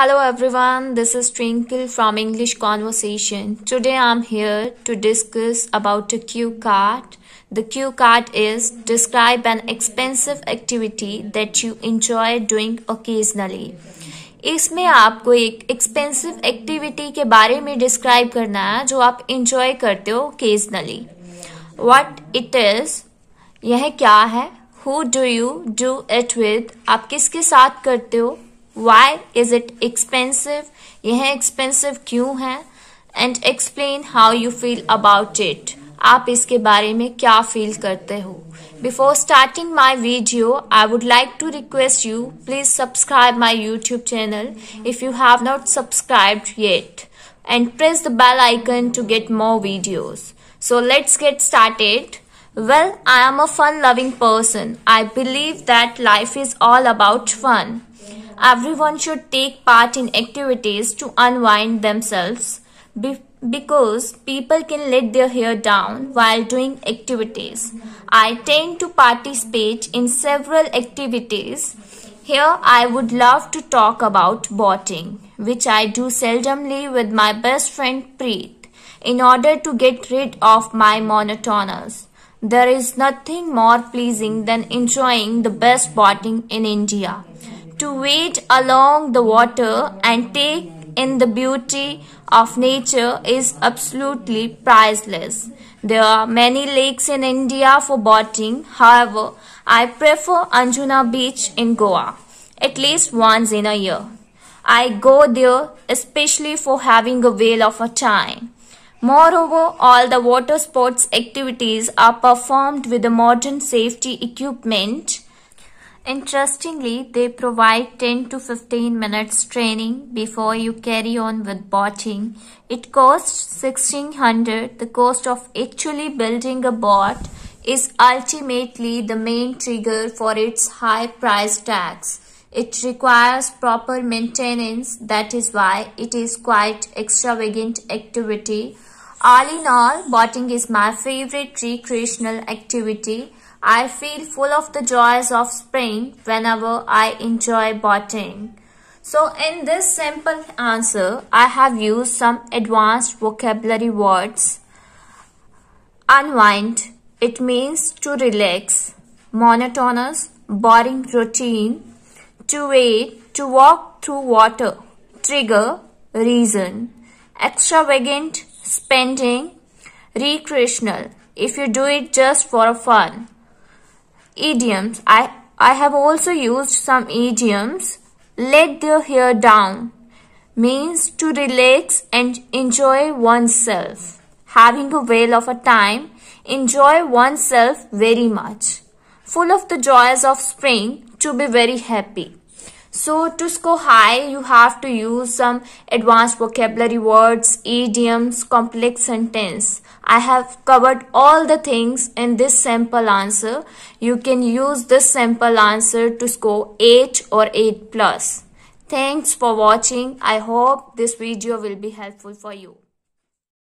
Hello everyone, this is Twinkle from English Conversation. Today I'm here to discuss about a cue card. The cue card is describe an expensive activity that you enjoy doing occasionally. इसमें आपको एक expensive activity के बारे में describe करना है जो आप इंजॉय करते हो ओकेजनली वट इट इज यह क्या है who do you do it with आप किसके साथ करते हो Why is it expensive? यह expensive क्यों है And explain how you feel about it. आप इसके बारे में क्या feel करते हो Before starting my video, I would like to request you please subscribe my YouTube channel if you have not subscribed yet and press the bell icon to get more videos. So let's get started. Well, I am a fun loving person. I believe that life is all about fun. Everyone should take part in activities to unwind themselves because people can let their hair down while doing activities. I tend to participate in several activities. Here I would love to talk about botting, which I do seldomly with my best friend Preet in order to get rid of my monotonous. There is nothing more pleasing than enjoying the best botting in India to wade along the water and take in the beauty of nature is absolutely priceless. There are many lakes in India for boating. However, I prefer Anjuna Beach in Goa at least once in a year. I go there especially for having a whale of a time. Moreover, all the water sports activities are performed with the modern safety equipment Interestingly, they provide 10 to 15 minutes training before you carry on with botting. It costs 1600. The cost of actually building a bot is ultimately the main trigger for its high price tags. It requires proper maintenance. That is why it is quite extravagant activity. All in all, botting is my favorite recreational activity. I feel full of the joys of spring whenever I enjoy botting. So in this simple answer, I have used some advanced vocabulary words. Unwind, it means to relax. Monotonous, boring routine. To wait, to walk through water. Trigger, reason. Extravagant, spending. Recreational, if you do it just for fun. Idioms. I, I have also used some idioms. Let the hair down means to relax and enjoy oneself. Having a whale of a time, enjoy oneself very much. Full of the joys of spring, to be very happy. So to score high, you have to use some advanced vocabulary words, idioms, complex sentence. I have covered all the things in this sample answer. You can use this sample answer to score 8 or 8 plus. Thanks for watching. I hope this video will be helpful for you.